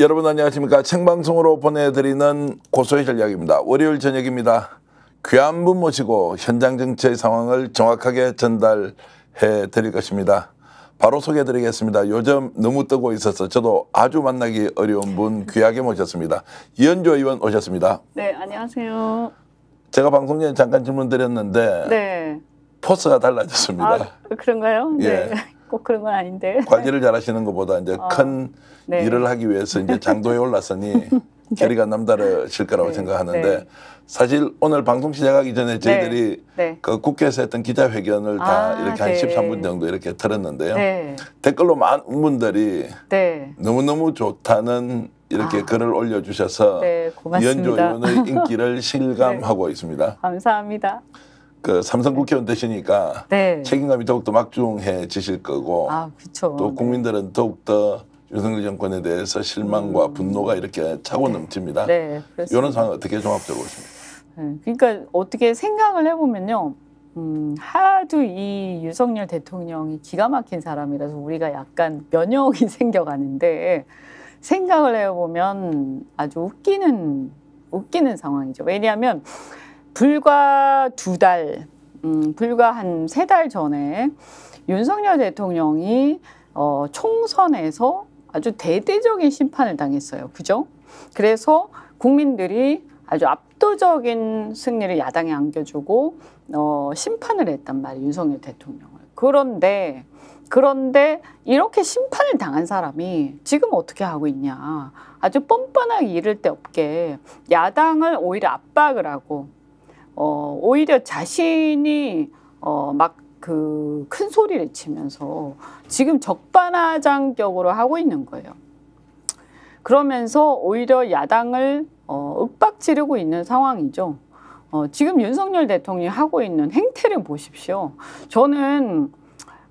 여러분 안녕하십니까 생방송으로 보내드리는 고소의 전략입니다 월요일 저녁입니다 귀한 분 모시고 현장 정체의 상황을 정확하게 전달해 드릴 것입니다 바로 소개해 드리겠습니다 요즘 너무 뜨고 있어서 저도 아주 만나기 어려운 분 귀하게 모셨습니다 이현조 의원 오셨습니다 네 안녕하세요 제가 방송 전에 잠깐 질문 드렸는데 네. 포스가 달라졌습니다 아, 그런가요? 네. 예. 네. 꼭 그런 건 아닌데. 관리를 잘하시는 것보다 이제 어, 큰 네. 일을 하기 위해서 이제 장도에 올랐으니 네. 결리가 남다르실 거라고 네. 생각하는데 네. 사실 오늘 방송 시작하기 전에 네. 저희들이 네. 그 국회에서 했던 기자회견을 아, 다 이렇게 한 13분 정도 이렇게 들었는데요. 댓글로 많은 분들이 너무너무 좋다는 이렇게 아, 글을 올려주셔서 연조 의원의 인기를 실감하고 있습니다. 감사합니다. 그 삼성 국회의원 되시니까 네. 책임감이 더욱더 막중해지실 거고 아, 또 네. 국민들은 더욱더 윤석열 정권에 대해서 실망과 음. 분노가 이렇게 차고 네. 넘칩니다. 네, 이런 상황 어떻게 종합적으로 보십니까? 네, 그러니까 어떻게 생각을 해보면요. 음, 하도 이 윤석열 대통령이 기가 막힌 사람이라서 우리가 약간 면역이 생겨가는데 생각을 해보면 아주 웃기는 웃기는 상황이죠. 왜냐하면 불과 두 달, 음, 불과 한 세 달 전에 윤석열 대통령이 어, 총선에서 아주 대대적인 심판을 당했어요. 그죠? 그래서 국민들이 아주 압도적인 승리를 야당에 안겨주고 어, 심판을 했단 말이에요. 윤석열 대통령을. 그런데 그런데 이렇게 심판을 당한 사람이 지금 어떻게 하고 있냐. 아주 뻔뻔하게 이를 데 없게 야당을 오히려 압박을 하고 어, 오히려 자신이 어, 막 그 큰 소리를 치면서 지금 적반하장격으로 하고 있는 거예요. 그러면서 오히려 야당을 어, 윽박 지르고 있는 상황이죠. 어, 지금 윤석열 대통령이 하고 있는 행태를 보십시오. 저는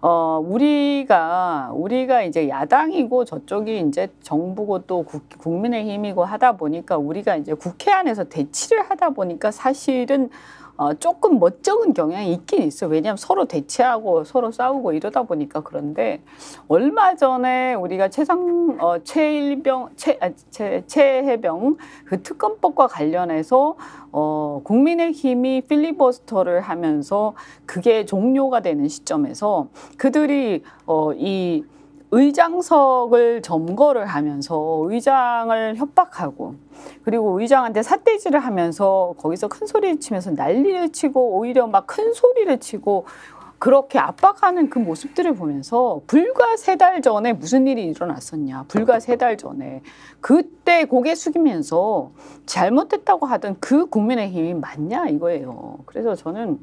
어, 우리가, 우리가 이제 야당이고 저쪽이 이제 정부고 또 국, 국민의힘이고 하다 보니까 우리가 이제 국회 안에서 대치를 하다 보니까 사실은 어, 조금 멋쩍은 경향이 있긴 있어요. 왜냐하면 서로 대치하고 서로 싸우고 이러다 보니까 그런데 얼마 전에 우리가 최상 어, 최일병 최, 아, 최 최해병 그 특검법과 관련해서 어, 국민의힘이 필리버스터를 하면서 그게 종료가 되는 시점에서 그들이 어, 이 의장석을 점거를 하면서 의장을 협박하고 그리고 의장한테 삿대질을 하면서 거기서 큰 소리를 치면서 난리를 치고 오히려 막 큰 소리를 치고 그렇게 압박하는 그 모습들을 보면서 불과 세 달 전에 무슨 일이 일어났었냐. 불과 세 달 전에. 그때 고개 숙이면서 잘못했다고 하던 그 국민의힘이 맞냐 이거예요. 그래서 저는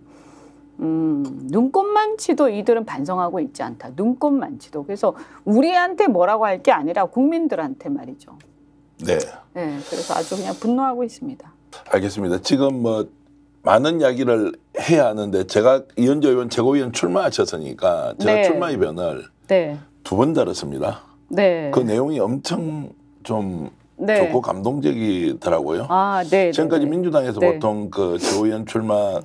음, 눈꽃만치도 이들은 반성하고 있지 않다. 눈꽃만치도. 그래서 우리한테 뭐라고 할 게 아니라 국민들한테 말이죠. 네. 네. 그래서 아주 그냥 분노하고 있습니다. 알겠습니다. 지금 뭐 많은 이야기를 해야 하는데 제가 이현재 의원 최고위원 출마하셨으니까 제가 네. 출마 의견을 네. 두번 다뤘습니다. 네. 그 내용이 엄청 좀 네. 좋고 감동적이더라고요. 아, 네. 네 지금까지 네. 민주당에서 네. 보통 그 최고위원 출마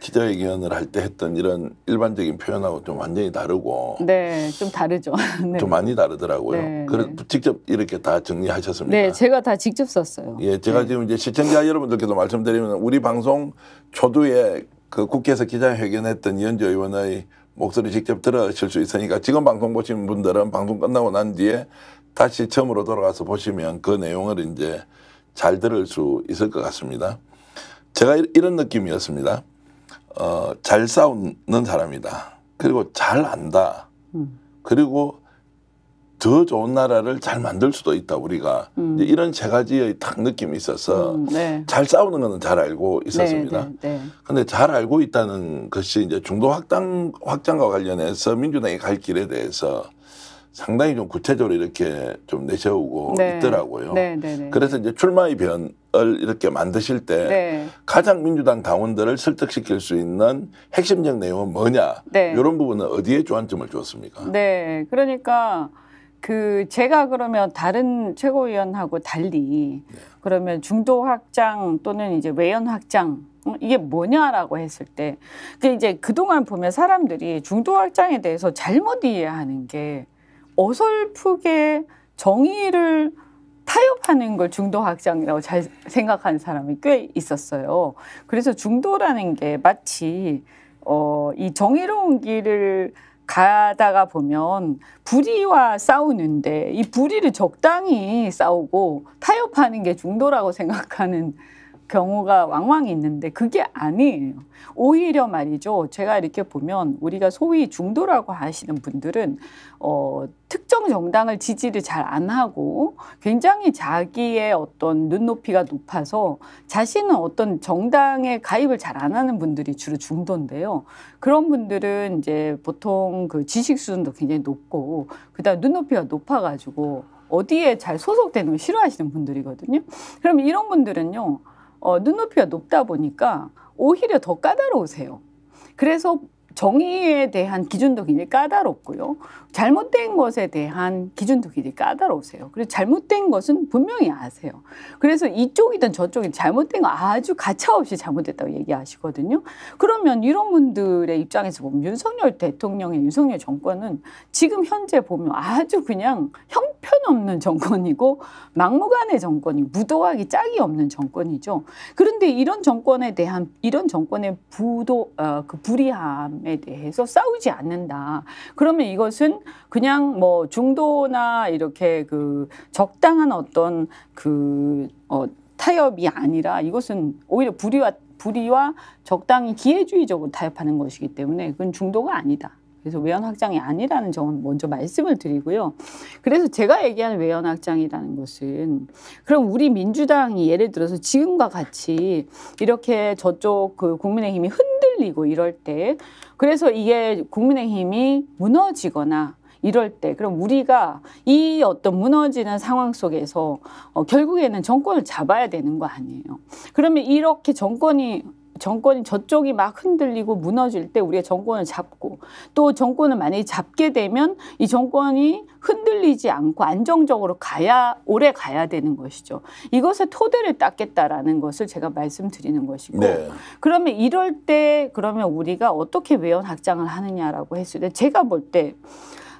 기자회견을 할 때 했던 이런 일반적인 표현하고 좀 완전히 다르고 네, 좀 다르죠. 네. 좀 많이 다르더라고요. 네, 그래 네. 직접 이렇게 다 정리하셨습니까? 네, 제가 다 직접 썼어요. 예, 제가 네. 지금 이제 시청자 여러분들께도 말씀드리면 우리 방송 초두에 그 국회에서 기자회견했던 이현주 의원의 목소리 직접 들으실 수 있으니까 지금 방송 보신 분들은 방송 끝나고 난 뒤에 다시 처음으로 돌아가서 보시면 그 내용을 이제 잘 들을 수 있을 것 같습니다. 제가 이런 느낌이었습니다. 어, 잘 싸우는 사람이다. 그리고 잘 안다. 음. 그리고 더 좋은 나라를 잘 만들 수도 있다 우리가 음. 이런세 가지의 탁 느낌이 있어서 음, 네. 잘 싸우는 거는 잘 알고 네, 있었습니다. 네, 그런데 네. 잘 알고 있다는 것이 이제 중도 확장 확장과 관련해서 민주당이 갈 길에 대해서 상당히 좀 구체적으로 이렇게 좀 내세우고 네. 있더라고요. 네, 네, 네. 그래서 이제 출마의 변을 이렇게 만드실 때 네. 가장 민주당 당원들을 설득시킬 수 있는 핵심적 내용은 뭐냐 이런 네. 부분은 어디에 주안점을 주었습니까? 네, 그러니까 그 제가 그러면 다른 최고위원하고 달리 그러면 중도 확장 또는 이제 외연 확장 어, 이게 뭐냐라고 했을 때, 그 이제 그동안 보면 사람들이 중도 확장에 대해서 잘못 이해하는 게 어설프게 정의를 타협하는 걸 중도 학장이라고 잘 생각하는 사람이 꽤 있었어요. 그래서 중도라는 게 마치 어, 이 정의로운 길을 가다가 보면 불의와 싸우는데 이 불의를 적당히 싸우고 타협하는 게 중도라고 생각하는 경우가 왕왕 있는데 그게 아니에요. 오히려 말이죠. 제가 이렇게 보면 우리가 소위 중도라고 하시는 분들은 어, 특정 정당을 지지를 잘 안 하고 굉장히 자기의 어떤 눈높이가 높아서 자신은 어떤 정당에 가입을 잘 안 하는 분들이 주로 중도인데요. 그런 분들은 이제 보통 그 지식 수준도 굉장히 높고 그다음 눈높이가 높아가지고 어디에 잘 소속되는 걸 싫어하시는 분들이거든요. 그럼 이런 분들은요. 어, 눈높이가 높다 보니까 오히려 더 까다로우세요. 그래서 정의에 대한 기준도 굉장히 까다롭고요. 잘못된 것에 대한 기준도 굉장히 까다로우세요. 그리고 잘못된 것은 분명히 아세요. 그래서 이쪽이든 저쪽이든 잘못된 거 아주 가차없이 잘못됐다고 얘기하시거든요. 그러면 이런 분들의 입장에서 보면 윤석열 대통령의 윤석열 정권은 지금 현재 보면 아주 그냥 형편없는 정권이고 막무가내 정권이 무도하기 짝이 없는 정권이죠. 그런데 이런 정권에 대한 이런 정권의 부도 어, 그 불이함 부분에 대해서 싸우지 않는다. 그러면 이것은 그냥 뭐 중도나 이렇게 그 적당한 어떤 그 어, 타협이 아니라 이것은 오히려 불의와 불의와 적당히 기회주의적으로 타협하는 것이기 때문에 그건 중도가 아니다. 그래서 외연 확장이 아니라는 점은 먼저 말씀을 드리고요. 그래서 제가 얘기하는 외연 확장이라는 것은 그럼 우리 민주당이 예를 들어서 지금과 같이 이렇게 저쪽 그 국민의힘이 흔들리고 이럴 때 그래서 이게 국민의힘이 무너지거나 이럴 때 그럼 우리가 이 어떤 무너지는 상황 속에서 어, 결국에는 정권을 잡아야 되는 거 아니에요. 그러면 이렇게 정권이 정권이 저쪽이 막 흔들리고 무너질 때 우리가 정권을 잡고 또 정권을 만약에 잡게 되면 이 정권이 흔들리지 않고 안정적으로 가야 오래 가야 되는 것이죠. 이것에 토대를 닦겠다라는 것을 제가 말씀드리는 것이고 네. 그러면 이럴 때 그러면 우리가 어떻게 외연 확장을 하느냐라고 했을 때 제가 볼때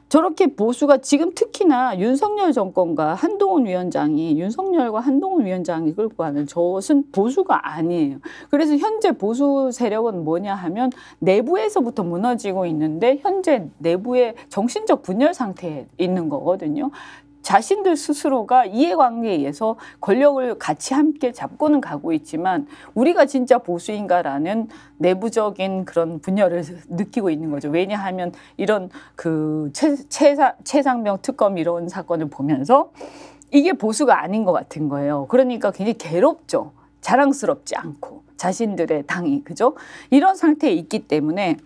저렇게 보수가 지금 특히나 윤석열 정권과 한동훈 위원장이 윤석열과 한동훈 위원장이 끌고 가는 저것은 보수가 아니에요. 그래서 현재 보수 세력은 뭐냐 하면 내부에서부터 무너지고 있는데 현재 내부의 정신적 분열 상태에 있는 거거든요. 자신들 스스로가 이해관계에 의해서 권력을 같이 함께 잡고는 가고 있지만 우리가 진짜 보수인가라는 내부적인 그런 분열을 느끼고 있는 거죠. 왜냐하면 이런 그 최, 최상, 최상병 특검 이런 사건을 보면서 이게 보수가 아닌 것 같은 거예요. 그러니까 굉장히 괴롭죠. 자랑스럽지 않고 자신들의 당이 그죠? 이런 상태에 있기 때문에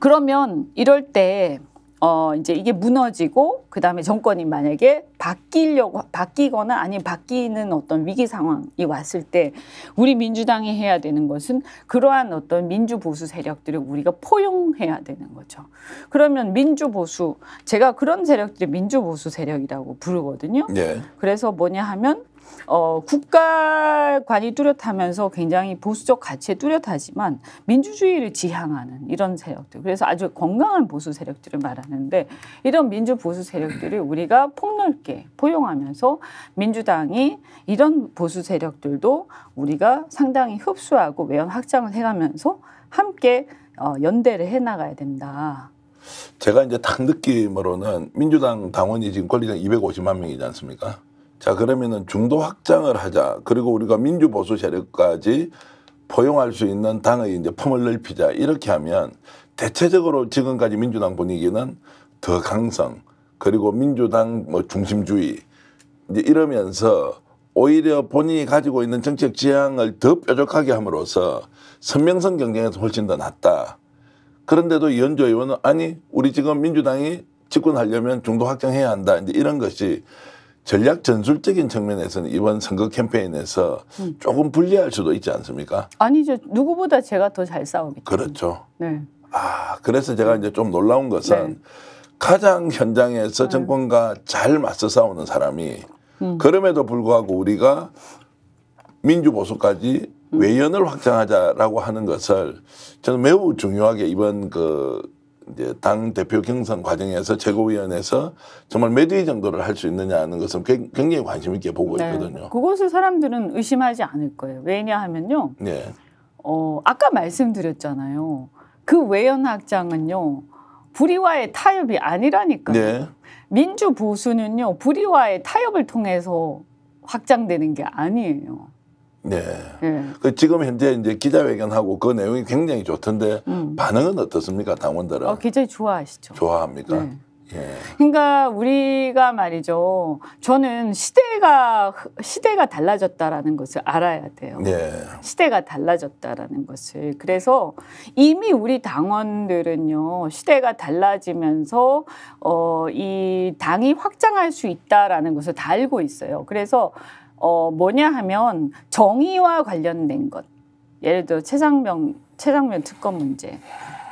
그러면 이럴 때 어, 이제 이게 무너지고, 그 다음에 정권이 만약에 바뀌려고, 바뀌거나 아니면 바뀌는 어떤 위기 상황이 왔을 때, 우리 민주당이 해야 되는 것은 그러한 어떤 민주보수 세력들을 우리가 포용해야 되는 거죠. 그러면 민주보수, 제가 그런 세력들이 민주보수 세력이라고 부르거든요. 네. 그래서 뭐냐 하면, 어, 국가관이 뚜렷하면서 굉장히 보수적 가치에 뚜렷하지만 민주주의를 지향하는 이런 세력들 그래서 아주 건강한 보수 세력들을 말하는데 이런 민주 보수 세력들을 우리가 폭넓게 포용하면서 민주당이 이런 보수 세력들도 우리가 상당히 흡수하고 외연 확장을 해가면서 함께 어, 연대를 해나가야 된다. 제가 이제 딱 느낌으로는 민주당 당원이 지금 권리당 250만 명이지 않습니까? 자 그러면은 중도 확장을 하자. 그리고 우리가 민주 보수 세력까지 포용할 수 있는 당의 이제 품을 넓히자. 이렇게 하면 대체적으로 지금까지 민주당 분위기는 더 강성 그리고 민주당 뭐 중심주의 이제 이러면서 오히려 본인이 가지고 있는 정책 지향을 더 뾰족하게 함으로써 선명성 경쟁에서 훨씬 더 낫다. 그런데도 연조 의원은 아니 우리 지금 민주당이 집권하려면 중도 확장해야 한다. 이제 이런 것이 전략 전술적인 측면에서는 이번 선거 캠페인에서 음. 조금 불리할 수도 있지 않습니까? 아니죠. 누구보다 제가 더 잘 싸우기 때문에. 그렇죠. 네. 아, 그래서 제가 이제 좀 놀라운 것은 네. 가장 현장에서 네. 정권과 잘 맞서 싸우는 사람이 음. 그럼에도 불구하고 우리가 민주보수까지 음. 외연을 확장하자라고 하는 것을 저는 매우 중요하게 이번 그 이제 당 대표 경선 과정에서 최고위원회에서 정말 몇 위 정도를 할 수 있느냐 는 것은 굉장히 관심 있게 보고 네. 있거든요. 그것을 사람들은 의심하지 않을 거예요. 왜냐하면요. 네. 어, 아까 말씀드렸잖아요. 그 외연학장은요. 불의와의 타협이 아니라니까요. 네. 민주 보수는요. 불의와의 타협을 통해서 확장되는 게 아니에요. 네. 예. 그 지금 현재 이제 기자회견하고 그 내용이 굉장히 좋던데 음. 반응은 어떻습니까 당원들은? 어, 굉장히 좋아하시죠. 좋아합니까? 네. 예. 그러니까 우리가 말이죠. 저는 시대가 시대가 달라졌다라는 것을 알아야 돼요. 예. 시대가 달라졌다라는 것을. 그래서 이미 우리 당원들은요. 시대가 달라지면서 어, 이 당이 확장할 수 있다라는 것을 다 알고 있어요. 그래서 어, 뭐냐 하면 정의와 관련된 것. 예를 들어 최상병, 최상병 특검 문제.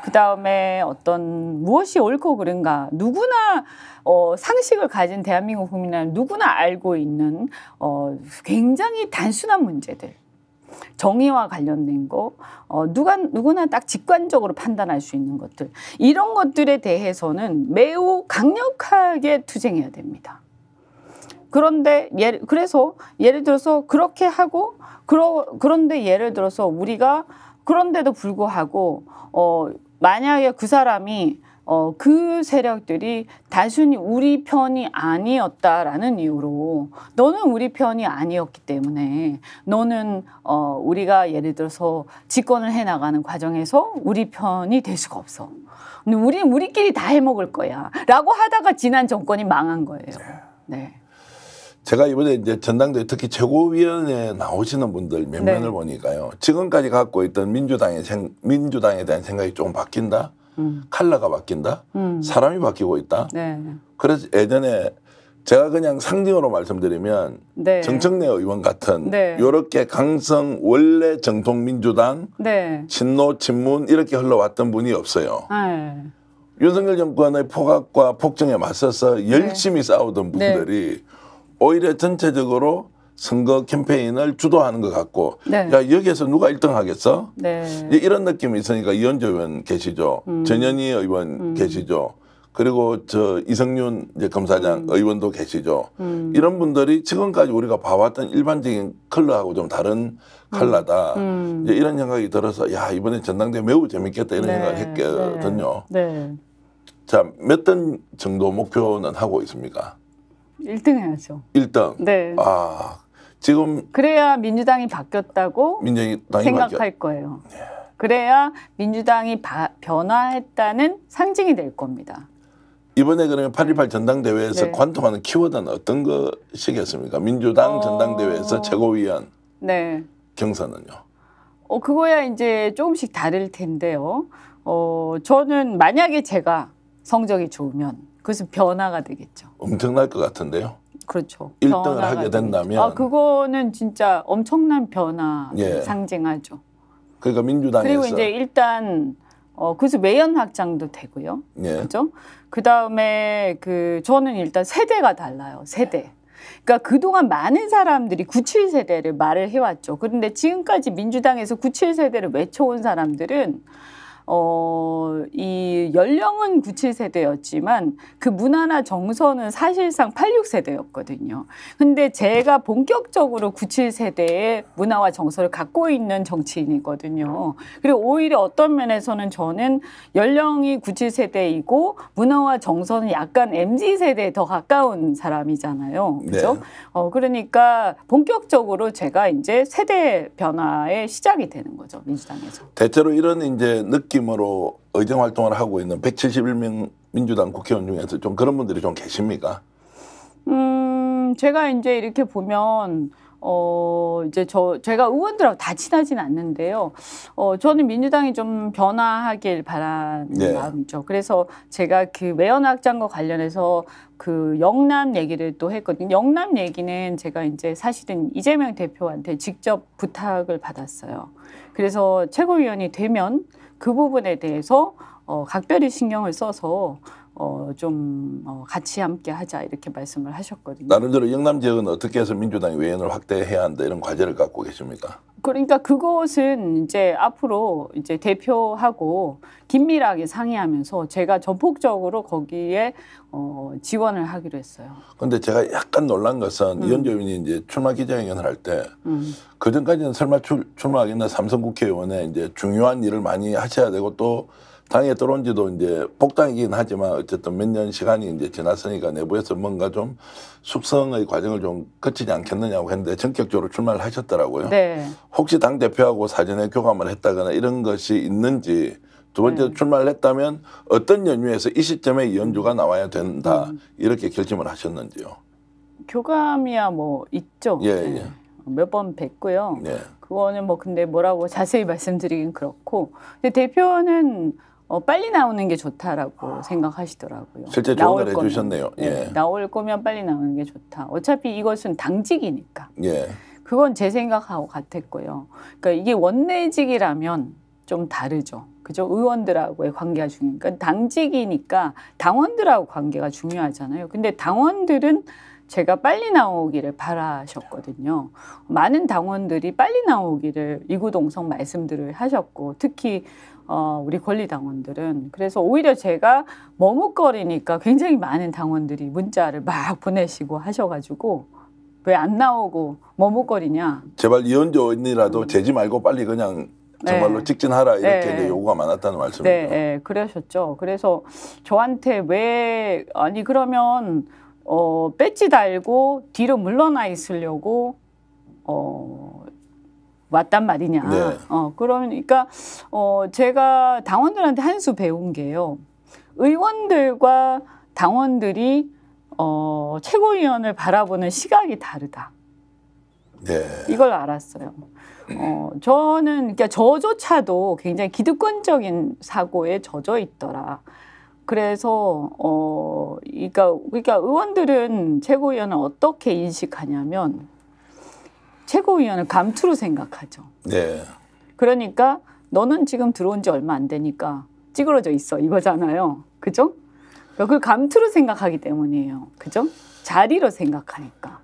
그 다음에 어떤 무엇이 옳고 그른가 누구나 어, 상식을 가진 대한민국 국민은 누구나 알고 있는 어, 굉장히 단순한 문제들. 정의와 관련된 거, 어, 누가, 누구나 딱 직관적으로 판단할 수 있는 것들. 이런 것들에 대해서는 매우 강력하게 투쟁해야 됩니다. 그런데 예, 그래서 예를 들어서 그렇게 하고 그러, 그런데 예를 들어서 우리가 그런데도 불구하고 어, 만약에 그 사람이 어, 그 세력들이 단순히 우리 편이 아니었다라는 이유로 너는 우리 편이 아니었기 때문에 너는 어, 우리가 예를 들어서 집권을 해나가는 과정에서 우리 편이 될 수가 없어. 우리는 우리끼리 다 해먹을 거야. 라고 하다가 지난 정권이 망한 거예요. 네. 네. 제가 이번에 이제 전당대회 특히 최고위원회 나오시는 분들 몇 네. 면을 네. 보니까요. 지금까지 갖고 있던 민주당의 생, 민주당에 대한 생각이 조금 바뀐다. 음. 칼라가 바뀐다. 음. 사람이 바뀌고 있다. 네. 그래서 예전에 제가 그냥 상징으로 말씀드리면 네. 정청래 의원 같은 네. 요렇게 강성 원래 정통 민주당 네. 친노 친문 이렇게 흘러왔던 분이 없어요. 네. 윤석열 정권의 포각과 폭정에 맞서서 네. 열심히 싸우던 네. 분들이 오히려 전체적으로 선거 캠페인을 주도하는 것 같고 네. 야 여기에서 누가 1등 하겠어? 네. 이런 느낌이 있으니까 이현주 의원 계시죠. 음. 전현희 의원 음. 계시죠. 그리고 저 이성윤 이제 검사장 음. 의원도 계시죠. 음. 이런 분들이 지금까지 우리가 봐왔던 일반적인 컬러하고 좀 다른 음. 컬러다. 음. 이제 이런 생각이 들어서 야 이번에 전당대 회 매우 재밌겠다 이런 네. 생각을 했거든요. 네. 네. 자몇 등 정도 목표는 하고 있습니까? 1등 해야죠. 1등. 네. 아 지금 그래야 민주당이 바뀌었다고 민주당이 생각할 바뀌 거예요. 네. 그래야 민주당이 바, 변화했다는 상징이 될 겁니다. 이번에 그러면 8.18 전당대회에서 네. 관통하는 키워드는 어떤 것이겠습니까? 민주당 어... 전당대회에서 최고위원 네. 경선은요? 어, 그거야 이제 조금씩 다를 텐데요. 어, 저는 만약에 제가 성적이 좋으면 그것은 변화가 되겠죠. 엄청날 것 같은데요. 그렇죠. 1등을 하게 된다면 아 그거는 진짜 엄청난 변화 예. 상징하죠. 그러니까 민주당에서 그리고 이제 일단 어 그래서 매연 확장도 되고요. 예. 그렇죠? 그다음에 그 저는 일단 세대가 달라요. 세대. 그러니까 그동안 많은 사람들이 97 세대를 말을 해왔죠. 그런데 지금까지 민주당에서 97 세대를 외쳐온 사람들은 어, 이 연령은 97세대였지만 그 문화나 정서는 사실상 86세대였거든요. 근데 제가 본격적으로 97세대의 문화와 정서를 갖고 있는 정치인이거든요. 그리고 오히려 어떤 면에서는 저는 연령이 97세대이고 문화와 정서는 약간 MZ 세대에 더 가까운 사람이잖아요. 네. 그죠? 네. 어, 그러니까 본격적으로 제가 이제 세대 변화의 시작이 되는 거죠. 민주당에서. 대체로 이런 이제 느낌 느낌으로 의정 활동을 하고 있는 171명 민주당 국회의원 중에서 좀 그런 분들이 좀 계십니까? 음, 제가 이제 이렇게 보면 어, 이제 저, 제가 의원들하고 다 친하진 않는데요. 어, 저는 민주당이 좀 변화하길 바라는 네. 마음이죠. 그래서 제가 그 외연확장과 관련해서 그 영남 얘기를 또 했거든요. 영남 얘기는 제가 이제 사실은 이재명 대표한테 직접 부탁을 받았어요. 그래서 최고위원이 되면 그 부분에 대해서 어, 각별히 신경을 써서 어, 좀 어, 같이 함께 하자 이렇게 말씀을 하셨거든요. 나름대로 영남 지역은 어떻게 해서 민주당이 외연을 확대해야 한다 이런 과제를 갖고 계십니까? 그러니까 그것은 이제 앞으로 이제 대표하고 긴밀하게 상의하면서 제가 전폭적으로 거기에 어, 지원을 하기로 했어요. 근데 제가 약간 놀란 것은 음. 이현주 의원이 이제 출마 기자회견을 할때 음. 그전까지는 설마 출, 마하겠나 삼성 국회의원에 이제 중요한 일을 많이 하셔야 되고 또 당에 들어온 지도 이제 복당이긴 하지만 어쨌든 몇 년 시간이 이제 지났으니까 내부에서 뭔가 좀 숙성의 과정을 좀 거치지 않겠느냐고 했는데 전격적으로 출마를 하셨더라고요. 네. 혹시 당대표하고 사전에 교감을 했다거나 이런 것이 있는지 두 번째 네. 출마를 했다면 어떤 연유에서 이 시점에 연주가 음. 나와야 된다 음. 이렇게 결심을 하셨는지요? 교감이야 뭐 있죠. 예, 네. 예. 몇번 뵀고요. 예. 그거는 뭐 근데 뭐라고 자세히 말씀드리긴 그렇고 근데 대표는 어, 빨리 나오는 게 좋다라고 생각하시더라고요. 실제 조언을 해주셨네요. 네, 예. 네, 나올 거면 빨리 나오는 게 좋다. 어차피 이것은 당직이니까. 예. 그건 제 생각하고 같았고요. 그러니까 이게 원내직이라면 좀 다르죠. 그죠? 의원들하고의 관계가 중요해요. 그러니까 당직이니까 당원들하고 관계가 중요하잖아요. 근데 당원들은 제가 빨리 나오기를 바라셨거든요. 많은 당원들이 빨리 나오기를 이구동성 말씀들을 하셨고 특히 어, 우리 권리당원들은. 그래서 오히려 제가 머뭇거리니까 굉장히 많은 당원들이 문자를 막 보내시고 하셔가지고 왜 안 나오고 머뭇거리냐. 제발 이혼조 언니라도 음. 재지 말고 빨리 그냥 네. 정말로 네. 직진하라 이렇게 네. 요구가 많았다는 말씀이에 네, 네, 그러셨죠. 그래서 저한테 왜 아니 그러면 어 배지 달고 뒤로 물러나 있으려고 어 왔단 말이냐. 네. 어, 그러니까 어, 제가 당원들한테 한 수 배운 게요. 의원들과 당원들이 어, 최고위원을 바라보는 시각이 다르다. 네. 이걸 알았어요. 어, 저는 그러니까 저조차도 굉장히 기득권적인 사고에 젖어 있더라. 그래서 어, 그러니까 그러니까 의원들은 최고위원을 어떻게 인식하냐면 최고위원을 감투로 생각하죠. 네. 그러니까 너는 지금 들어온 지 얼마 안 되니까 찌그러져 있어 이거잖아요. 그죠? 그 감투로 생각하기 때문이에요. 그죠? 자리로 생각하니까.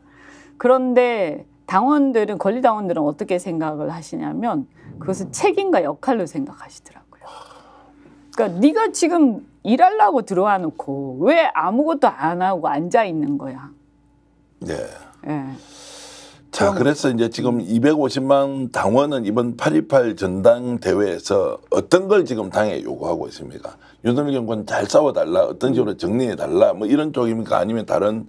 그런데 당원들은 권리당원들은 어떻게 생각을 하시냐면 그것은 책임과 역할로 생각하시더라고요. 그러니까 네가 지금 일하려고 들어와 놓고 왜 아무것도 안 하고 앉아 있는 거야? 네. 예. 자, 그래서 이제 지금 250만 음. 당원은 이번 8.28 전당대회에서 어떤 걸 지금 당에 요구하고 있습니까? 윤석열 정권 잘 싸워달라, 어떤 식으로 정리해달라, 뭐 이런 쪽입니까? 아니면 다른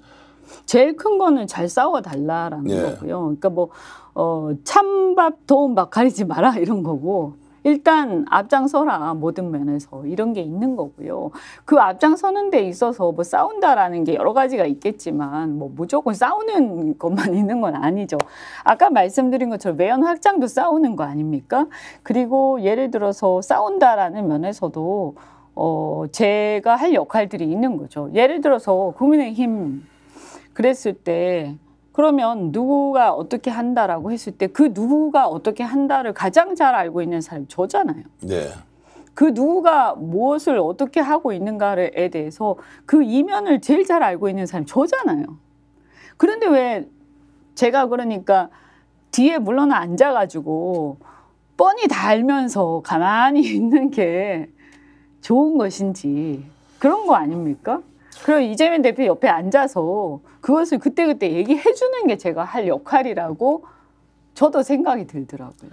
제일 큰 거는 잘 싸워달라라는 예. 거고요. 그러니까 뭐, 어, 찬밥 도움 밥 가리지 마라 이런 거고. 일단 앞장서라 모든 면에서 이런 게 있는 거고요. 그 앞장서는 데 있어서 뭐 싸운다라는 게 여러 가지가 있겠지만 뭐 무조건 싸우는 것만 있는 건 아니죠. 아까 말씀드린 것처럼 외연 확장도 싸우는 거 아닙니까? 그리고 예를 들어서 싸운다라는 면에서도 어 제가 할 역할들이 있는 거죠. 예를 들어서 국민의힘 그랬을 때 그러면 누구가 어떻게 한다라고 했을 때 그 누구가 어떻게 한다를 가장 잘 알고 있는 사람이 저잖아요. 네. 그 누구가 무엇을 어떻게 하고 있는가에 대해서 그 이면을 제일 잘 알고 있는 사람이 저잖아요. 그런데 왜 제가 그러니까 뒤에 물론 앉아가지고 뻔히 다 알면서 가만히 있는 게 좋은 것인지 그런 거 아닙니까? 그럼 이재명 대표 옆에 앉아서 그것을 그때그때 얘기해 주는 게 제가 할 역할이라고 저도 생각이 들더라고요.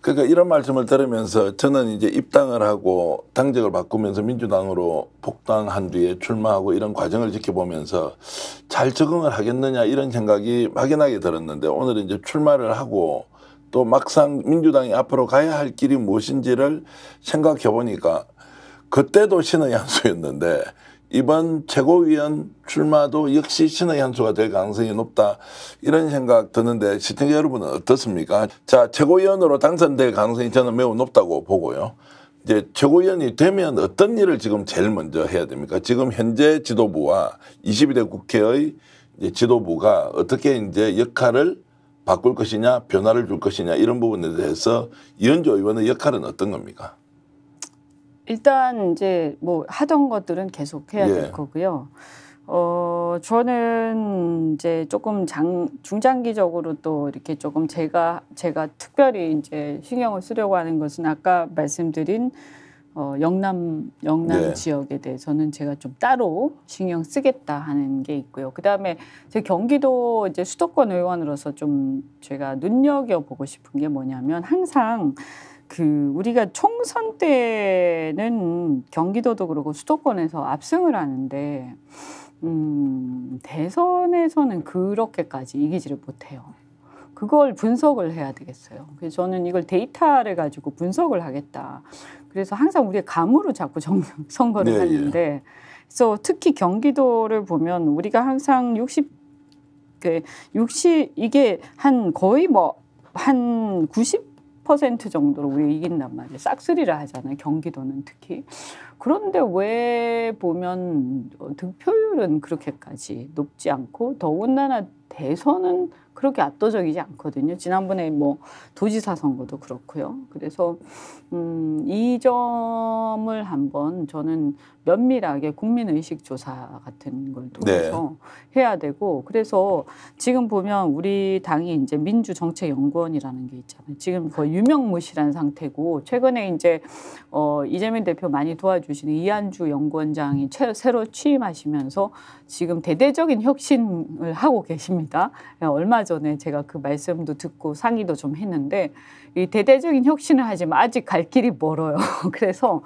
그러니까 이런 말씀을 들으면서 저는 이제 입당을 하고 당직을 바꾸면서 민주당으로 복당한 뒤에 출마하고 이런 과정을 지켜보면서 잘 적응을 하겠느냐 이런 생각이 막연하게 들었는데 오늘 이제 출마를 하고 또 막상 민주당이 앞으로 가야 할 길이 무엇인지를 생각해 보니까 그때도 신의 한수였는데 이번 최고위원 출마도 역시 신의 한수가 될 가능성이 높다. 이런 생각 드는데 시청자 여러분은 어떻습니까? 자, 최고위원으로 당선될 가능성이 저는 매우 높다고 보고요. 이제 최고위원이 되면 어떤 일을 지금 제일 먼저 해야 됩니까? 지금 현재 지도부와 22대 국회의 지도부가 어떻게 이제 역할을 바꿀 것이냐, 변화를 줄 것이냐 이런 부분에 대해서 이현조 의원의 역할은 어떤 겁니까? 일단 이제 뭐 하던 것들은 계속 해야 될 예. 거고요. 어, 저는 이제 조금 장, 중장기적으로 또 이렇게 조금 제가, 제가 특별히 이제 신경을 쓰려고 하는 것은 아까 말씀드린 어, 영남, 영남 네. 지역에 대해서는 제가 좀 따로 신경 쓰겠다 하는 게 있고요. 그 다음에 제 경기도 이제 수도권 의원으로서 좀 제가 눈여겨보고 싶은 게 뭐냐면 항상 그 우리가 총선 때는 경기도도 그러고 수도권에서 압승을 하는데 음, 대선에서는 그렇게까지 이기지를 못해요. 그걸 분석을 해야 되겠어요. 그래서 저는 이걸 데이터를 가지고 분석을 하겠다. 그래서 항상 우리의 감으로 자꾸 정, 선거를 네, 는데 예. 그래서 특히 경기도를 보면 우리가 항상 60, 60 그 이게 한 거의 뭐한 90. 10% 정도로 우리 이긴단 말이에요. 싹쓸이라 하잖아요. 경기도는 특히. 그런데 왜 보면 어, 득표율은 그렇게까지 높지 않고 더군다나 대선은 그렇게 압도적이지 않거든요. 지난번에 뭐 도지사 선거도 그렇고요. 그래서 음, 이 점을 한번 저는 면밀하게 국민의식 조사 같은 걸 통해서 네. 해야 되고 그래서 지금 보면 우리 당이 이제 민주정책연구원이라는 게 있잖아요. 지금 거의 유명무실한 상태고 최근에 이제 어, 이재명 대표 많이 도와주 주시는 이한주 연구원장이 새로 취임하시면서 지금 대대적인 혁신을 하고 계십니다. 예, 얼마 전에 제가 그 말씀도 듣고 상의도 좀 했는데 이 대대적인 혁신을 하지만 아직 갈 길이 멀어요. 그래서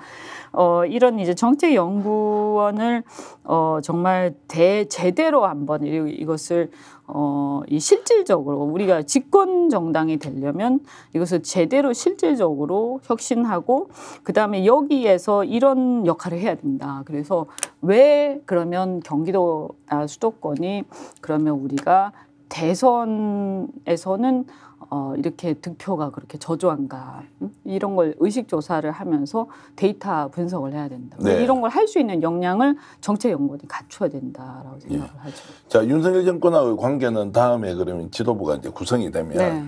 어 이런 이제 정책 연구원을 어 정말 대 제대로 한번 이것을 어, 이 실질적으로 우리가 집권 정당이 되려면 이것을 제대로 실질적으로 혁신하고 그다음에 여기에서 이런 역할을 해야 된다. 그래서 왜 그러면 경기도 아, 수도권이 그러면 우리가 대선에서는 어, 이렇게 득표가 그렇게 저조한가 응? 이런 걸 의식 조사를 하면서 데이터 분석을 해야 된다. 그러니까 네. 이런 걸 할 수 있는 역량을 정책연구원이 갖춰야 된다라고 예. 생각을 예. 하죠. 자 윤석열 정권하고의 관계는 다음에 그러면 지도부가 이제 구성이 되면 네.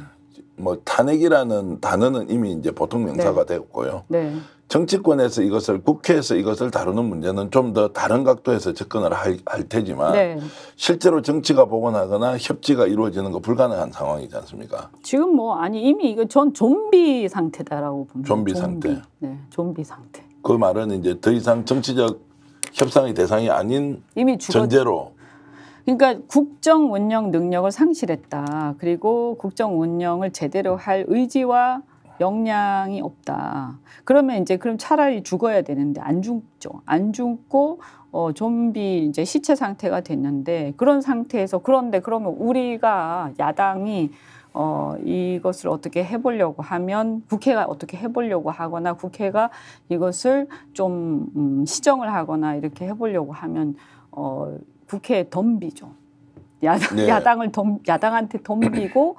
뭐 탄핵이라는 단어는 이미 이제 보통 명사가 네. 었고요 네. 정치권에서 이것을 국회에서 이것을 다루는 문제는 좀 더 다른 각도에서 접근을 할, 할 테지만 네. 실제로 정치가 복원하거나 협치가 이루어지는 거 불가능한 상황이지 않습니까? 지금 뭐 아니 이미 이거 전 좀비 상태다라고 봅니다. 좀비, 좀비. 상태. 네, 좀비 상태. 그 말은 이제 더 이상 정치적 협상의 대상이 아닌 이미 죽었... 전제로 그러니까 국정 운영 능력을 상실했다. 그리고 국정 운영을 제대로 할 의지와 역량이 없다. 그러면 이제 그럼 차라리 죽어야 되는데 안 죽죠. 안 죽고 어 좀비 이제 시체 상태가 됐는데 그런 상태에서 그런데 그러면 우리가 야당이 어, 이것을 어떻게 해보려고 하면 국회가 어떻게 해보려고 하거나 국회가 이것을 좀 음, 시정을 하거나 이렇게 해보려고 하면 어, 국회에 덤비죠. 야당, 네. 야당을 덤, 야당한테 덤비고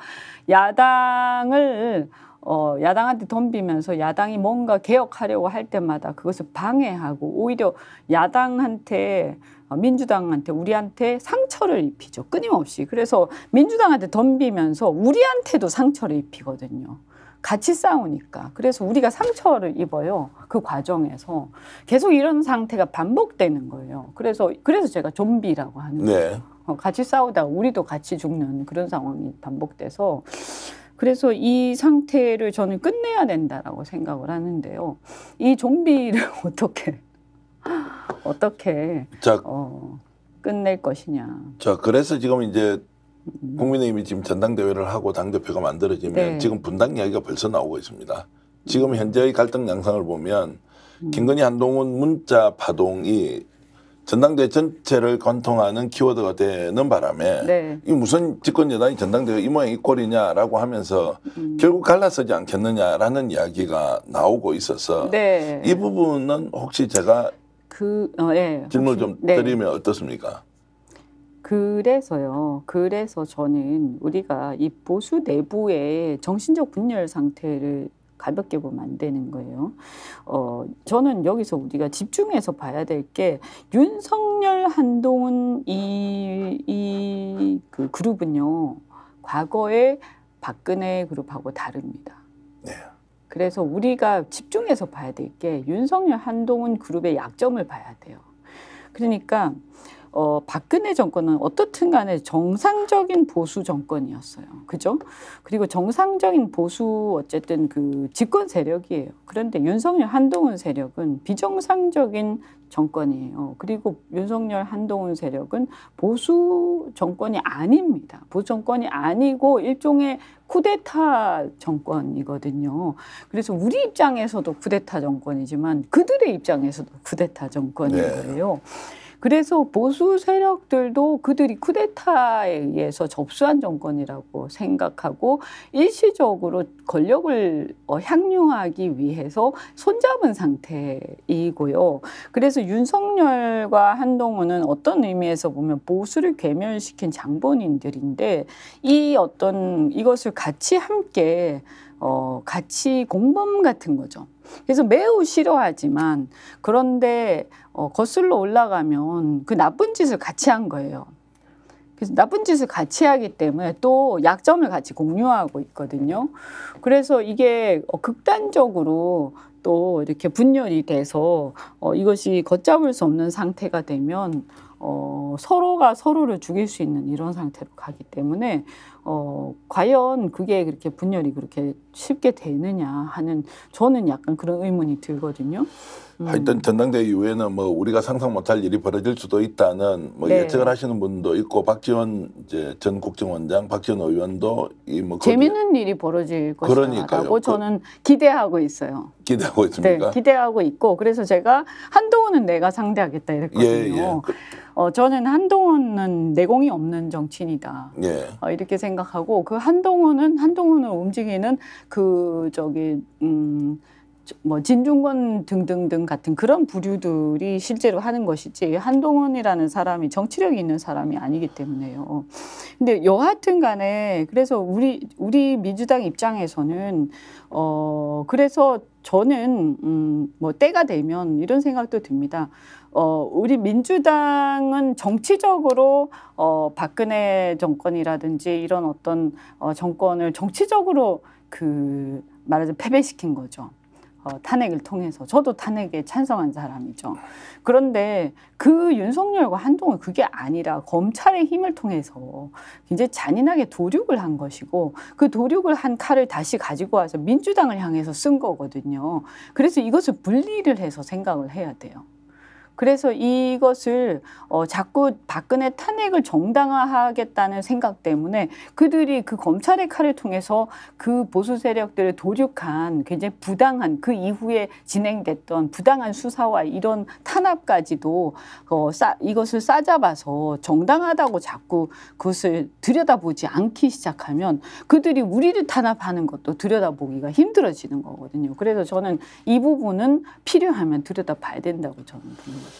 야당을 어, 야당한테 덤비면서 야당이 뭔가 개혁하려고 할 때마다 그것을 방해하고 오히려 야당한테 어, 민주당한테 우리한테 상처를 입히죠. 끊임없이. 그래서 민주당한테 덤비면서 우리한테도 상처를 입히거든요. 같이 싸우니까. 그래서 우리가 상처를 입어요. 그 과정에서. 계속 이런 상태가 반복되는 거예요. 그래서, 그래서 제가 좀비라고 하는 네. 거예요. 어, 같이 싸우다가 우리도 같이 죽는 그런 상황이 반복돼서. 그래서 이 상태를 저는 끝내야 된다라고 생각을 하는데요. 이 좀비를 어떻게, 어떻게 자, 어, 끝낼 것이냐. 자, 그래서 지금 이제 국민의힘이 지금 전당대회를 하고 당대표가 만들어지면 네. 지금 분당 이야기가 벌써 나오고 있습니다. 지금 현재의 갈등 양상을 보면 김건희 한동훈 문자 파동이 전당대회 전체를 관통하는 키워드가 되는 바람에 네. 이 무슨 집권 여당이 전당대회 이 모양 이 꼴이냐라고 하면서 음. 결국 갈라서지 않겠느냐라는 이야기가 나오고 있어서 네. 이 부분은 혹시 제가 그, 어, 예. 질문 을좀 네. 드리면 어떻습니까? 그래서요. 그래서 저는 우리가 이 보수 내부의 정신적 분열 상태를 가볍게 보면 안 되는 거예요. 어, 저는 여기서 우리가 집중해서 봐야 될 게 윤석열 한동훈 이, 이그 그룹은요. 과거에 박근혜 그룹하고 다릅니다. 네. 그래서 우리가 집중해서 봐야 될 게 윤석열 한동훈 그룹의 약점을 봐야 돼요. 그러니까 어, 박근혜 정권은 어떻든 간에 정상적인 보수 정권이었어요. 그죠? 그리고 정상적인 보수 어쨌든 그 집권 세력이에요. 그런데 윤석열 한동훈 세력은 비정상적인 정권이에요. 그리고 윤석열 한동훈 세력은 보수 정권이 아닙니다. 보수 정권이 아니고 일종의 쿠데타 정권이거든요. 그래서 우리 입장에서도 쿠데타 정권이지만 그들의 입장에서도 쿠데타 정권인 네. 거예요. 그래서 보수 세력들도 그들이 쿠데타에 의해서 접수한 정권이라고 생각하고 일시적으로 권력을 어, 향유하기 위해서 손잡은 상태이고요. 그래서 윤석열과 한동훈은 어떤 의미에서 보면 보수를 괴멸시킨 장본인들인데 이 어떤 이것을 같이 함께 어, 같이 공범 같은 거죠. 그래서 매우 싫어하지만 그런데 어, 거슬러 올라가면 그 나쁜 짓을 같이 한 거예요. 그래서 나쁜 짓을 같이 하기 때문에 또 약점을 같이 공유하고 있거든요. 그래서 이게 어, 극단적으로 또 이렇게 분열이 돼서 어, 이것이 걷잡을 수 없는 상태가 되면 어, 서로가 서로를 죽일 수 있는 이런 상태로 가기 때문에 어, 과연 그게 그렇게 분열이 그렇게 쉽게 되느냐 하는 저는 약간 그런 의문이 들거든요. 아, 음. 하여튼 전당대회 이후에는 뭐 우리가 상상 못할 일이 벌어질 수도 있다는 뭐 네. 예측을 하시는 분도 있고 박지원 이제 전 국정원장 박지원 의원도 이 뭐 재밌는 일이 벌어질 것이라고 그 저는 그, 기대하고 있어요. 기대하고 있습니까? 네, 기대하고 있고 그래서 제가 한동훈은 내가 상대하겠다 이랬거든요. 예, 예. 그 어, 저는 한동훈은 내공이 없는 정치인이다. 예. 어, 이렇게 생각. 생각하고 그 한동훈은 한동훈을 움직이는 그 저기 음뭐 진중권 등등등 같은 그런 부류들이 실제로 하는 것이지 한동훈이라는 사람이 정치력이 있는 사람이 아니기 때문에요. 근데 여하튼 간에 그래서 우리 우리 민주당 입장에서는 어 그래서 저는 음뭐 때가 되면 이런 생각도 듭니다. 어 우리 민주당은 정치적으로 어 박근혜 정권이라든지 이런 어떤 어 정권을 정치적으로 그 말하자면 패배시킨 거죠. 어, 탄핵을 통해서 저도 탄핵에 찬성한 사람이죠. 그런데 그 윤석열과 한동훈 그게 아니라 검찰의 힘을 통해서 굉장히 잔인하게 도륙을 한 것이고 그 도륙을 한 칼을 다시 가지고 와서 민주당을 향해서 쓴 거거든요. 그래서 이것을 분리를 해서 생각을 해야 돼요. 그래서 이것을 어, 자꾸 박근혜 탄핵을 정당화하겠다는 생각 때문에 그들이 그 검찰의 칼을 통해서 그 보수 세력들을 도륙한 굉장히 부당한 그 이후에 진행됐던 부당한 수사와 이런 탄압까지도 어, 싸, 이것을 싸잡아서 정당하다고 자꾸 그것을 들여다보지 않기 시작하면 그들이 우리를 탄압하는 것도 들여다보기가 힘들어지는 거거든요. 그래서 저는 이 부분은 필요하면 들여다봐야 된다고 저는 봅니다.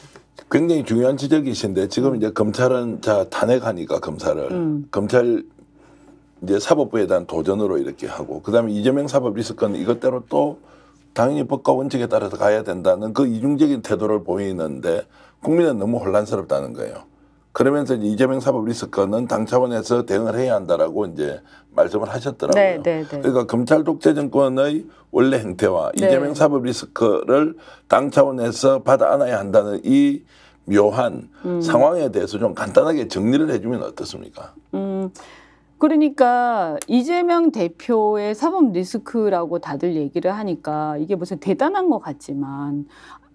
굉장히 중요한 지적이신데 지금 이제 검찰은 자 탄핵하니까 검사를 음. 검찰 이제 사법부에 대한 도전으로 이렇게 하고 그다음에 이재명 사법 리스크는 이것대로 또 당연히 법과 원칙에 따라서 가야 된다는 그 이중적인 태도를 보이는데 국민은 너무 혼란스럽다는 거예요. 그러면서 이제 이재명 사법 리스크는 당 차원에서 대응을 해야 한다라고 이제 말씀을 하셨더라고요. 네, 네, 네. 그러니까 검찰 독재 정권의 원래 행태와 네. 이재명 사법 리스크를 당 차원에서 받아 안아야 한다는 이 묘한 음. 상황에 대해서 좀 간단하게 정리를 해주면 어떻습니까? 음. 그러니까 이재명 대표의 사법 리스크라고 다들 얘기를 하니까 이게 무슨 대단한 것 같지만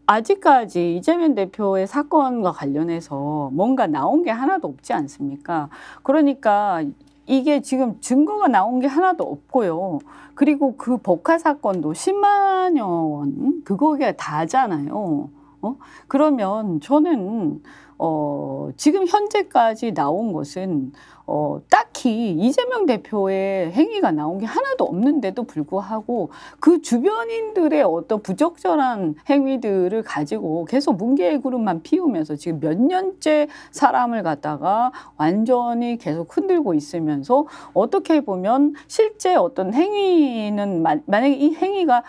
아직까지 이재명 대표의 사건과 관련해서 뭔가 나온 게 하나도 없지 않습니까? 그러니까 이게 지금 증거가 나온 게 하나도 없고요. 그리고 그복화 사건도 10만여 원, 그거가 다잖아요. 어? 그러면 저는 어, 지금 현재까지 나온 것은 어, 딱히 이재명 대표의 행위가 나온 게 하나도 없는데도 불구하고 그 주변인들의 어떤 부적절한 행위들을 가지고 계속 뭉개의 그룹만 피우면서 지금 몇 년째 사람을 갖다가 완전히 계속 흔들고 있으면서 어떻게 보면 실제 어떤 행위는 마, 만약에 이 행위가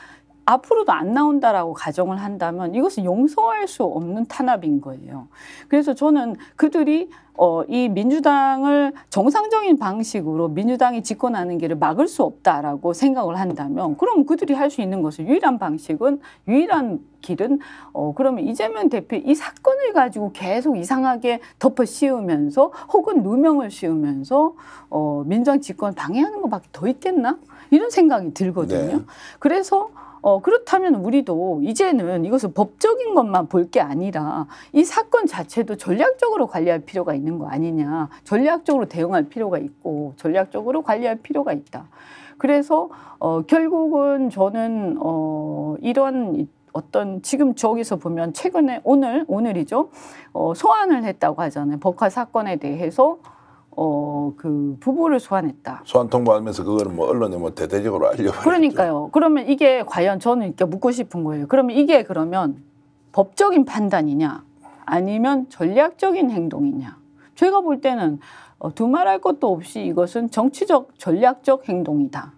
앞으로도 안 나온다라고 가정을 한다면 이것은 용서할 수 없는 탄압인 거예요. 그래서 저는 그들이 어, 이 민주당을 정상적인 방식으로 민주당이 집권하는 길을 막을 수 없다라고 생각을 한다면 그럼 그들이 할 수 있는 것은 유일한 방식은 유일한 길은 어, 그러면 이재명 대표 이 사건을 가지고 계속 이상하게 덮어 씌우면서 혹은 누명을 씌우면서 어, 민정 집권 방해하는 것밖에 더 있겠나 이런 생각이 들거든요. 네. 그래서 어, 그렇다면 우리도 이제는 이것을 법적인 것만 볼 게 아니라 이 사건 자체도 전략적으로 관리할 필요가 있는 거 아니냐. 전략적으로 대응할 필요가 있고 전략적으로 관리할 필요가 있다. 그래서 어, 결국은 저는 어, 이런 어떤 지금 저기서 보면 최근에 오늘 오늘이죠 어, 소환을 했다고 하잖아요. 법화 사건에 대해서 어, 그 부부를 소환했다. 소환 통보하면서 그거는 뭐 언론에 뭐 대대적으로 알려. 그러니까요. 그러면 이게 과연 저는 이렇게 묻고 싶은 거예요. 그러면 이게 그러면 법적인 판단이냐 아니면 전략적인 행동이냐. 제가 볼 때는 어, 두말할 것도 없이 이것은 정치적 전략적 행동이다.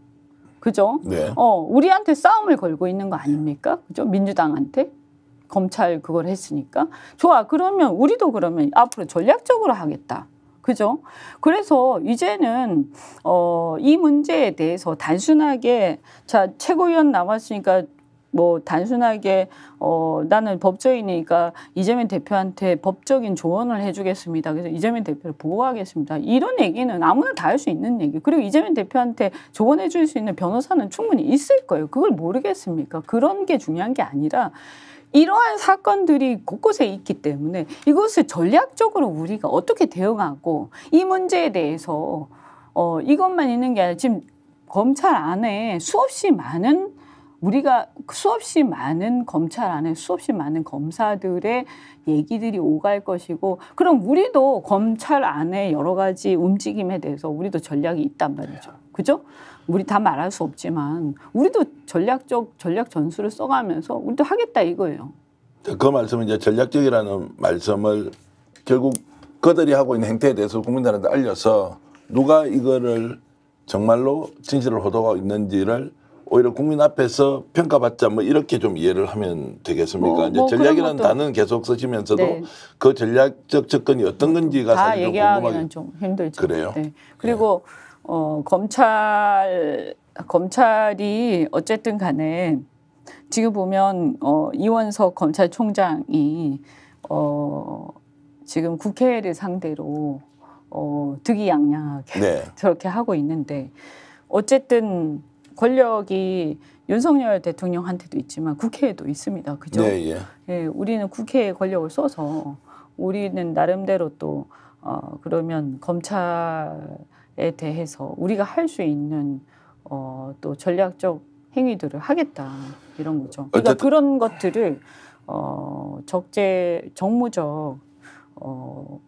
그죠? 네. 어, 우리한테 싸움을 걸고 있는 거 아닙니까? 그죠? 민주당한테. 검찰 그걸 했으니까. 좋아. 그러면 우리도 그러면 앞으로 전략적으로 하겠다. 그죠? 그래서 이제는 어, 이 문제에 대해서 단순하게 자 최고위원 남았으니까 뭐 단순하게 어 나는 법조인이니까 이재명 대표한테 법적인 조언을 해주겠습니다. 그래서 이재명 대표를 보호하겠습니다. 이런 얘기는 아무나 다 할 수 있는 얘기. 그리고 이재명 대표한테 조언해 줄 수 있는 변호사는 충분히 있을 거예요. 그걸 모르겠습니까? 그런 게 중요한 게 아니라 이러한 사건들이 곳곳에 있기 때문에 이것을 전략적으로 우리가 어떻게 대응하고 이 문제에 대해서 어, 이것만 있는 게 아니라 지금 검찰 안에 수없이 많은 우리가 수없이 많은 검찰 안에 수없이 많은 검사들의 얘기들이 오갈 것이고 그럼 우리도 검찰 안에 여러 가지 움직임에 대해서 우리도 전략이 있단 말이죠. 그죠? 우리 다 말할 수 없지만 우리도 전략적 전략 전술을 써가면서 우리도 하겠다 이거예요. 그 말씀은 이제 전략적이라는 말씀을 결국 그들이 하고 있는 행태에 대해서 국민들한테 알려서 누가 이거를 정말로 진실을 호도하고 있는지를 오히려 국민 앞에서 평가받자 뭐 이렇게 좀 이해를 하면 되겠습니까? 뭐, 이제 뭐 전략이라는 단어는 계속 쓰시면서도 네. 그 전략적 접근이 어떤 음, 건지가 사실 얘기하기는 좀, 좀 힘들죠. 그래요. 네. 네. 그리고 네. 어, 검찰 검찰이 어쨌든 간에 지금 보면 어, 이원석 검찰총장이 어, 지금 국회를 상대로 어, 득이양양하게 네. 저렇게 하고 있는데 어쨌든 권력이 윤석열 대통령한테도 있지만 국회에도 있습니다. 그죠? 네, 예. 예, 우리는 국회에 권력을 써서 우리는 나름대로 또 어, 그러면 검찰에 대해서 우리가 할 수 있는 어, 또 전략적 행위들을 하겠다 이런 거죠. 그러니까 어쨌든. 그런 것들을 어, 적재 정무적 어,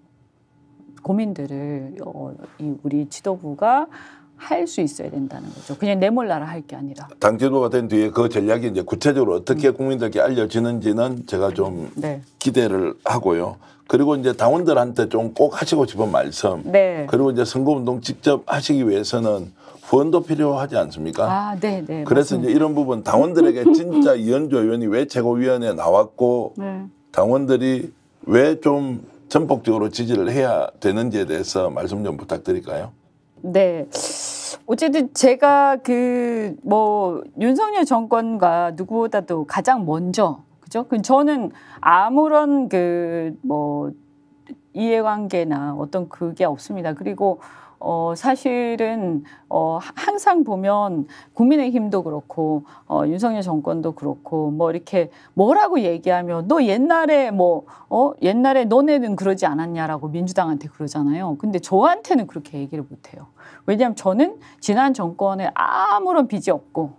고민들을 어, 이 우리 지도부가 할수 있어야 된다는 거죠. 그냥 내몰라라 할 게 아니라. 당지도가된 뒤에 그 전략이 이제 구체적으로 어떻게 음. 국민들께 알려지는지는 제가 좀 네. 기대를 하고요. 그리고 이제 당원들한테 좀 꼭 하시고 싶은 말씀. 네. 그리고 이제 선거운동 직접 하시기 위해서는 후원도 필요하지 않습니까? 아, 네, 네. 그래서 이제 이런 부분 당원들에게 진짜 이현주 의원이 왜 최고위원회에 나왔고 네. 당원들이 왜 좀 전폭적으로 지지를 해야 되는지에 대해서 말씀 좀 부탁드릴까요? 네. 어쨌든 제가 그 뭐 윤석열 정권과 누구보다도 가장 먼저 그죠? 그 저는 아무런 그 뭐 이해관계나 어떤 그게 없습니다. 그리고 어, 사실은 어, 항상 보면 국민의힘도 그렇고 어, 윤석열 정권도 그렇고 뭐 이렇게 뭐라고 얘기하면 너 옛날에 뭐 어, 옛날에 너네는 그러지 않았냐라고 민주당한테 그러잖아요. 근데 저한테는 그렇게 얘기를 못해요. 왜냐하면 저는 지난 정권에 아무런 빚이 없고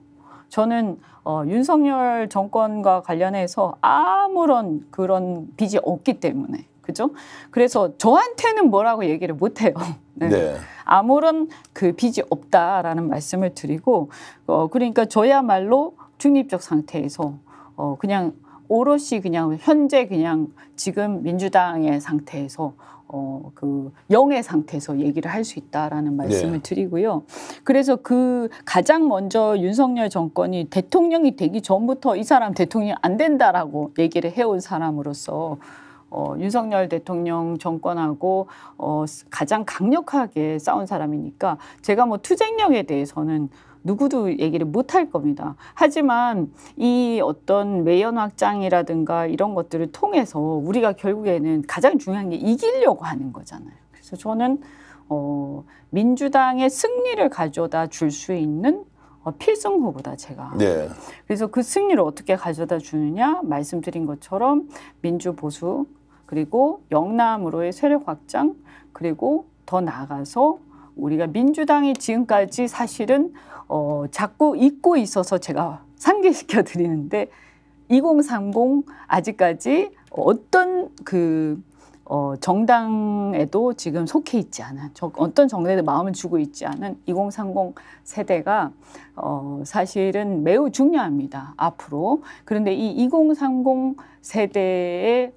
저는 어, 윤석열 정권과 관련해서 아무런 그런 빚이 없기 때문에 그죠? 그래서 저한테는 뭐라고 얘기를 못해요. 네. 네. 아무런 그 빚이 없다라는 말씀을 드리고 어 그러니까 저야말로 중립적 상태에서 어 그냥 오롯이 그냥 현재 그냥 지금 민주당의 상태에서 어, 그 영의 상태에서 얘기를 할 수 있다라는 네. 말씀을 네. 드리고요. 그래서 그 가장 먼저 윤석열 정권이 대통령이 되기 전부터 이 사람 대통령 안 된다라고 얘기를 해온 사람으로서 어, 윤석열 대통령 정권하고 어, 가장 강력하게 싸운 사람이니까 제가 뭐 투쟁력에 대해서는 누구도 얘기를 못 할 겁니다. 하지만 이 어떤 외연 확장이라든가 이런 것들을 통해서 우리가 결국에는 가장 중요한 게 이기려고 하는 거잖아요. 그래서 저는 어, 민주당의 승리를 가져다 줄 수 있는 어, 필승 후보다 제가. 네. 그래서 그 승리를 어떻게 가져다 주느냐 말씀드린 것처럼 민주 보수 그리고 영남으로의 세력 확장, 그리고 더 나아가서 우리가 민주당이 지금까지 사실은 어, 자꾸 잊고 있어서 제가 상기시켜 드리는데 2030 아직까지 어떤 그 어, 정당에도 지금 속해 있지 않은 저, 어떤 정당에도 마음을 주고 있지 않은 2030 세대가 어, 사실은 매우 중요합니다. 앞으로. 그런데 이 2030 세대의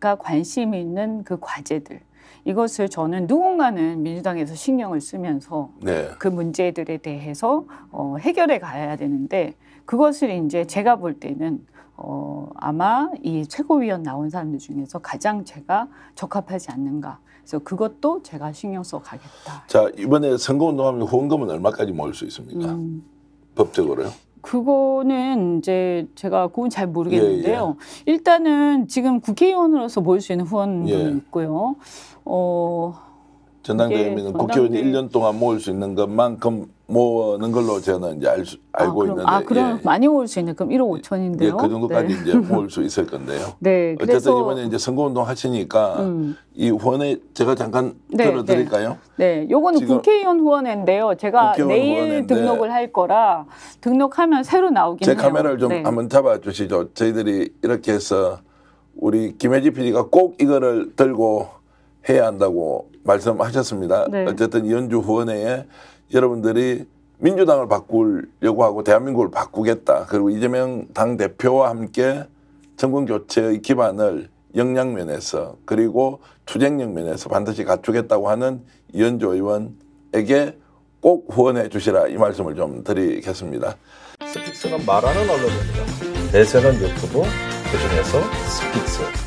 가 관심 있는 그 과제들 이것을 저는 누군가는 민주당에서 신경을 쓰면서 네. 그 문제들에 대해서 어, 해결해 가야 되는데 그것을 이제 제가 볼 때는 어, 아마 이 최고위원 나온 사람들 중에서 가장 제가 적합하지 않는가. 그래서 그것도 제가 신경 써 가겠다. 자 이번에 선거운동하면 후원금은 얼마까지 모을 수 있습니까? 음. 법적으로요? 그거는 이제 제가 그건 잘 모르겠는데요. 예, 예. 일단은 지금 국회의원으로서 모일 수 있는 후원금이 예. 있고요. 어, 전당대회면 국회의원이 일 년 동안 모을 수 있는 것만큼 모으는 걸로 저는 이제 알 수, 아, 알고 아, 그럼, 있는데. 아, 그럼 예, 예. 많이 모을 수 있는 그럼 1억 5천인데요. 예, 그 정도까지 네. 이제 모을 수 있을 건데요. 네. 어쨌든 이번에 이제 선거운동 하시니까 음. 이 후원에 제가 잠깐 네, 네. 들어드릴까요? 네. 네. 요거는 국회의원 후원회인데요. 제가 내일 후원회인데 등록을 할 거라 등록하면 새로 나오긴 제 해요. 제 카메라를 좀 네. 한번 잡아 주시죠. 저희들이 이렇게 해서 우리 김혜지 PD가 꼭 이거를 들고 해야 한다고 말씀하셨습니다. 네. 어쨌든 연주 후원회에 여러분들이 민주당을 바꾸려고 하고 대한민국을 바꾸겠다. 그리고 이재명 당 대표와 함께 정권 교체의 기반을 역량 면에서 그리고 투쟁역 면에서 반드시 갖추겠다고 하는 이현주 의원에게 꼭 후원해 주시라 이 말씀을 좀 드리겠습니다. 스픽스는 말하는 언론입니다. 대세는 유튜브, 그중에서 스픽스.